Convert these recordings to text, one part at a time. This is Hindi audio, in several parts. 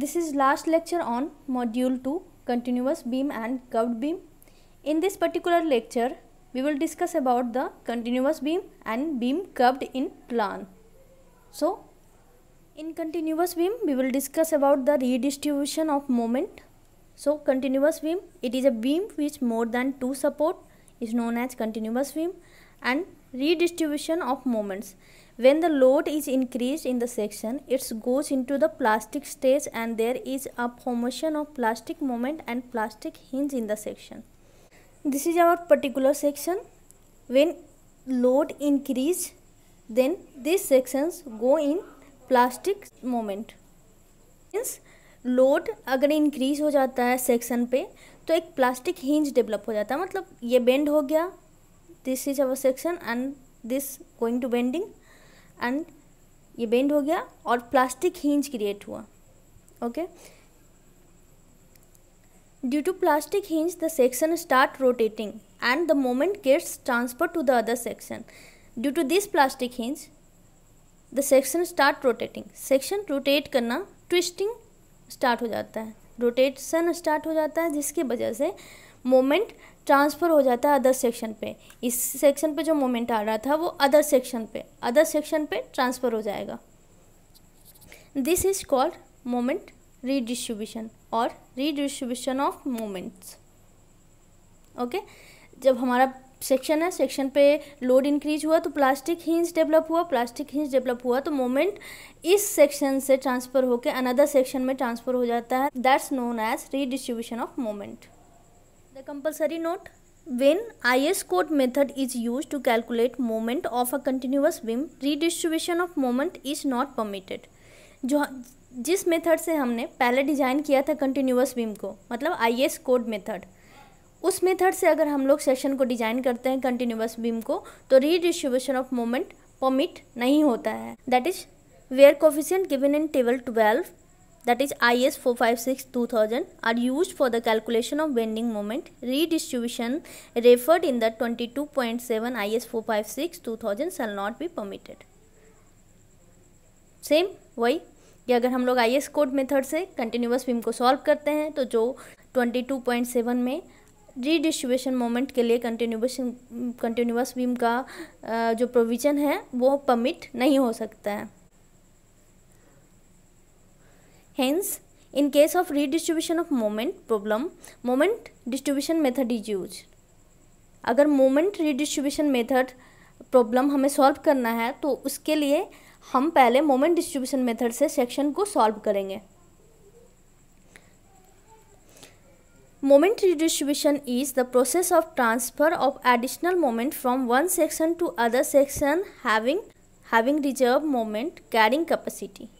This is last lecture on module 2 continuous beam and curved beam. In this particular lecture we will discuss about the continuous beam and beam curved in plan. So in continuous beam we will discuss about the redistribution of moment. So continuous beam it is a beam which more than two support is known as continuous beam and redistribution of moments. When the load is increased in the section, it goes into the plastic stage and there is a formation of plastic moment and plastic hinge in the section. This is our particular section. When load increase, then these sections go in plastic moment. Means load अगर इंक्रीज हो जाता है सेक्शन पे तो एक प्लास्टिक हिंज डेवलप हो जाता है मतलब ये बेंड हो गया this is our section and this going to bending and ये बेंड हो गया और प्लास्टिक हिंज क्रिएट हुआ okay due to plastic hinge the section start rotating and the moment gets transfer to the other section due to this plastic hinge the section start rotating section rotate करना ट्विस्टिंग स्टार्ट हो जाता है रोटेशन स्टार्ट हो जाता है जिसकी वजह से मोमेंट ट्रांसफ़र हो जाता है अदर सेक्शन पे इस सेक्शन पे जो मोमेंट आ रहा था वो अदर सेक्शन पे अदर सेक्शन पे ट्रांसफ़र हो जाएगा this is called moment redistribution और रीडिस्ट्रीब्यूशन ऑफ मोमेंट्स ओके जब हमारा सेक्शन है सेक्शन पे लोड इंक्रीज हुआ तो प्लास्टिक हिंज डेवलप हुआ प्लास्टिक हिंज डेवलप हुआ तो मोमेंट इस सेक्शन से ट्रांसफ़र होकर अनदर सेक्शन में ट्रांसफ़र हो जाता है that's known as redistribution of moment compulsory note when I S code method is use to calculate moment of a continuous beam redistribution of moment is not permitted जो जिस मेथड से हमने पहले डिज़ाइन किया था कंटिन्यूस बीम को मतलब आई एस कोड मेथड उस मेथड से अगर हम लोग सेशन को डिज़ाइन करते हैं कंटिन्यूस बीम को तो रीडिस्ट्रीब्यूशन ऑफ मोमेंट परमिट नहीं होता है that is where coefficient given in table twelve that is I S four five six two thousand that is IS 456 2000 are used for the calculation of bending moment redistribution I S four five six two thousand shall not be permitted same वही कि अगर हम लोग आई एस कोड मेथड से कंटिन्यूस बीम को सॉल्व करते हैं तो जो ट्वेंटी टू पॉइंट सेवन में रीडिस्ट्रीब्यूशन मोमेंट के लिए कंटिन्यूशन कंटिन्यूस बीम का जो प्रोविजन है वो परमिट नहीं हो सकता है Hence, in case of redistribution of moment problem, moment distribution method is used. अगर moment redistribution method प्रॉब्लम हमें सॉल्व करना है तो उसके लिए हम पहले मोमेंट डिस्ट्रीब्यूशन मेथड से सेक्शन को सॉल्व करेंगे moment redistribution is the process of transfer of additional moment from one section to other section having having reserve moment carrying capacity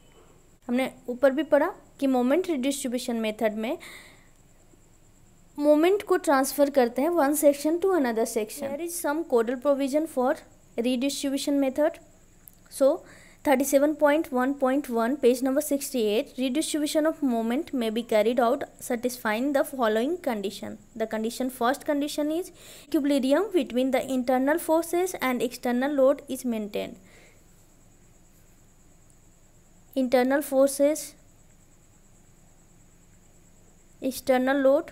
हमने ऊपर भी पढ़ा कि मोमेंट रिडिस्ट्रीब्यूशन मेथड में मोमेंट को ट्रांसफ़र करते हैं one section to another section there is some codal provision for redistribution method so thirty seven point one point one page number sixty eight redistribution of moment may be carried out satisfying the following condition the condition first condition is equilibrium between the internal forces and external load is maintained internal forces external load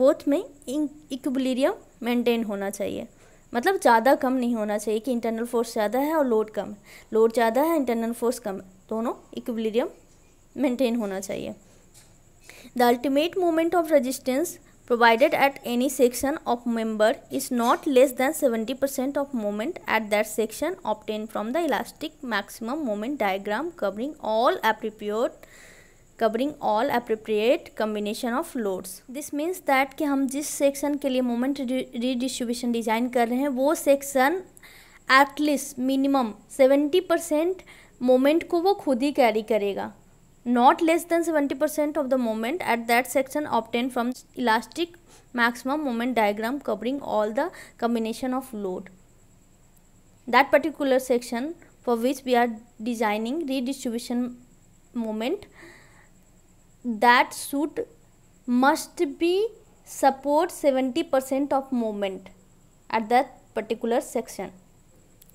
both में इक्वलीरियम मेंटेन होना चाहिए मतलब ज़्यादा कम नहीं होना चाहिए कि इंटरनल फोर्स ज़्यादा है और लोड कम है लोड ज़्यादा है इंटरनल फोर्स कम है दोनों इक्वलीरियम मेंटेन होना चाहिए the ultimate moment of resistance provided at any section of member is not less than 70% of moment at that section obtained from the elastic maximum moment diagram covering all appropriate covering all appropriate combination of loads this means that कि हम जिस सेक्शन के लिए मोमेंट रीडिस्ट्रीब्यूशन डिज़ाइन कर रहे हैं वो section at least minimum seventy percent moment को वो खुद ही कैरी करेगा not less than 70% of the moment at that section obtained from elastic maximum moment diagram covering all the combination of load. That particular section for which we are designing redistribution moment that suit must be support 70% of moment at that particular section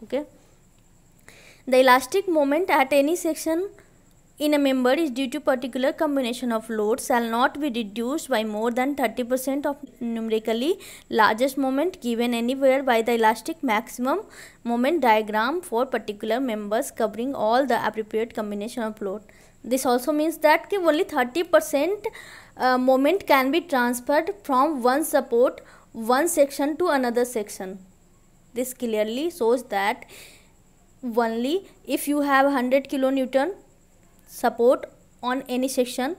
okay the elastic moment at any section in a member is due to particular combination of loads shall not be reduced by more than 30% of numerically largest moment given anywhere by the elastic maximum moment diagram for particular members covering all the appropriate combination of load. This also means that only 30% uh, moment can be transferred from one support, one section to another section. This clearly shows that only if you have 100 kilonewton support on any section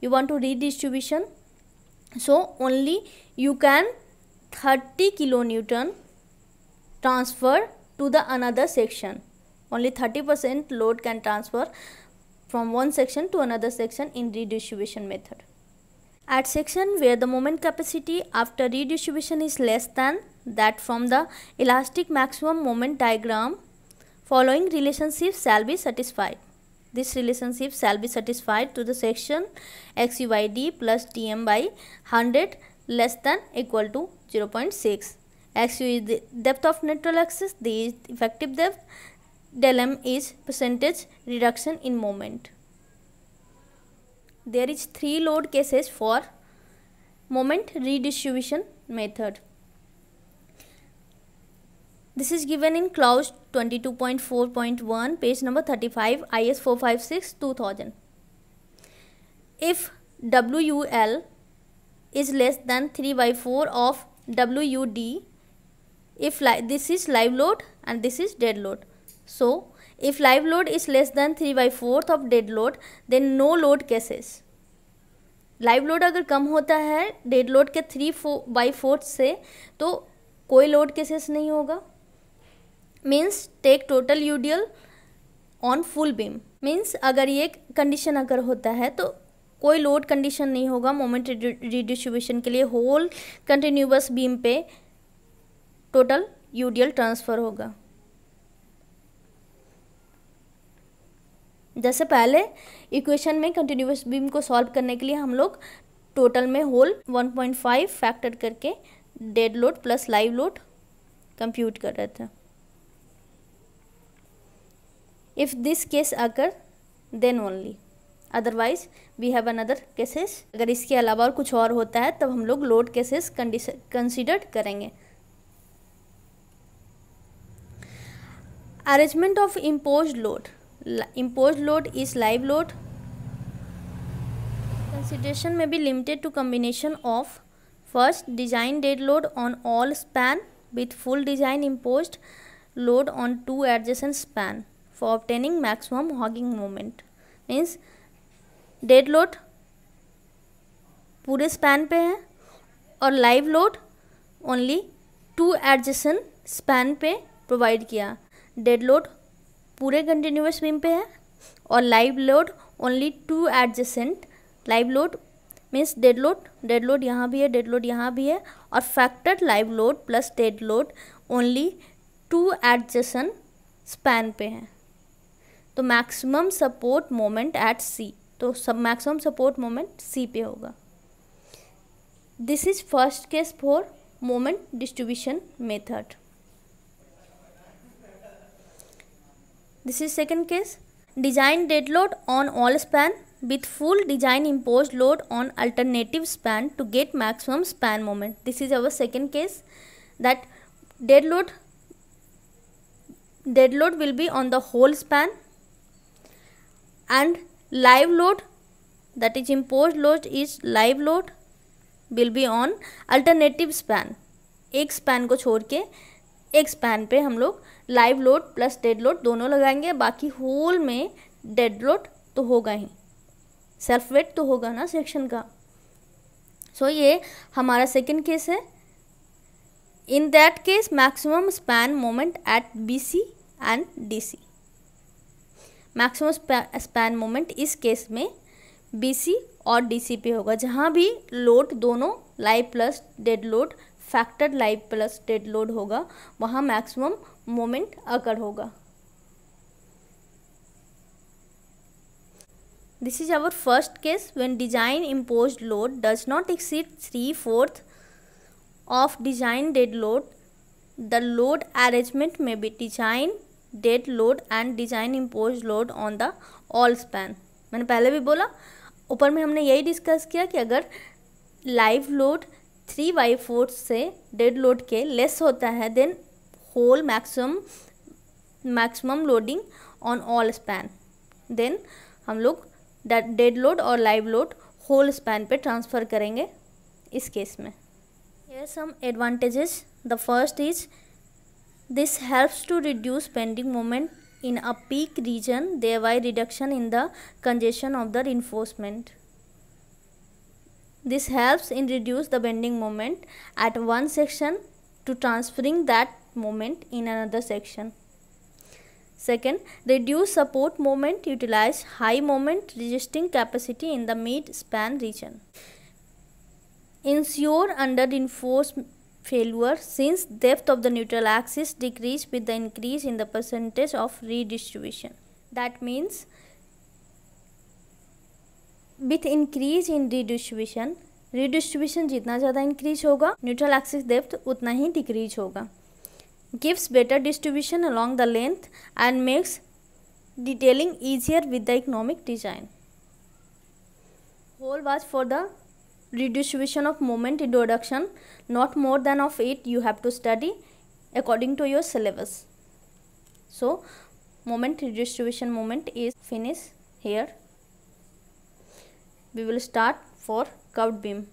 you want to redistribution so only you can 30 kilonewton transfer to the another section only 30% load can transfer from one section to another section in redistribution method at section where the moment capacity after redistribution is less than that from the elastic maximum moment diagram following relationship shall be satisfied this relationship shall be satisfied to the section xu by d plus tm by 100 less than equal to 0 0.6. xu is the depth of neutral axis, the effective depth, del m is percentage reduction in moment. There is three load cases for moment redistribution method. This is given in clause twenty two point four point one page number thirty five I S four five six two thousand if W U L is less than three by four of W U D if this is live load and this is dead load so if live load is less than three by fourth of dead load then no load cases live load अगर कम होता है डेड लोड के थ्री फो बाई फोर्थ से तो कोई लोड केसेस नहीं होगा means take total UDL on full beam means अगर ये कंडीशन अगर होता है तो कोई लोड कंडीशन नहीं होगा मोमेंट रिडिस्ट्रीब्यूशन के लिए होल कंटिन्यूस बीम पे टोटल यूडियल ट्रांसफ़र होगा जैसे पहले इक्वेशन में कंटिन्यूस बीम को सॉल्व करने के लिए हम लोग टोटल में होल 1.5 फैक्टर करके dead load plus live load compute कर रहे थे if this case occur then only otherwise we have another cases अगर इसके अलावा और कुछ और होता है तब हम लोग लोड केसेस कंसिडर करेंगे arrangement of impose load impose load is live load consideration में भी limited to combination of first design dead load on all span with full design impose load on two adjacent span for obtaining maximum hogging moment means dead load पूरे स्पैन पे है और live load only two adjacent span पे प्रोवाइड किया डेड लोड पूरे कंटिन्यूस बीम पे है और live load only two adjacent live load means dead load dead load यहाँ भी है डेड लोड यहाँ भी है और factor live load plus dead load only two adjacent span पे है तो maximum support moment at C तो सब मैक्सिमम सपोर्ट मोमेंट सी पे होगा this is first case for moment distribution method this is second case design dead load on all span with full design impose load on alternative span to get maximum span moment this is our second case that dead load dead load will be on the whole span and live load that is imposed load is live load will be on alternative span एक span को छोड़ के एक span पे हम लोग live load plus dead load दोनों लगाएंगे बाकी whole में dead load तो होगा ही self weight तो होगा ना section का सो so, ये हमारा सेकंड केस है in that case maximum span moment at BC and DC. Maximum span moment इस केस में बीसी और डीसी पे होगा जहाँ भी लोड दोनों live plus dead load factor live plus dead load होगा वहाँ मैक्सिमम मोमेंट अकड़ होगा this is our first case when design impose load does not exceed three fourth of design dead load the load arrangement में B design dead load and design impose load on the all span मैंने पहले भी बोला ऊपर में हमने यही डिस्कस किया कि अगर live load three by four से डेड लोड के लेस होता है then whole maximum maximum loading on all span then हम लोग डेड लोड और लाइव लोड होल स्पैन पे ट्रांसफ़र करेंगे इस केस में here some advantages the first is This helps to reduce bending moment in a peak region, thereby reduction in the congestion of the reinforcement. This helps in reduce the bending moment at one section to transferring that moment in another section. Second, reduce support moment utilize high moment resisting capacity in the mid-span region. Ensure under reinforcement failure since depth of the neutral axis decrease with the increase in the percentage of redistribution. That means with increase in redistribution, redistribution जितना ज़्यादा increase होगा neutral axis depth उतना ही decrease होगा gives better distribution along the length and makes detailing easier with the economic design. Whole was for the redistribution of moment introduction not more than of 8 you have to study according to your syllabus so moment redistribution moment is finished here we will start for curved beam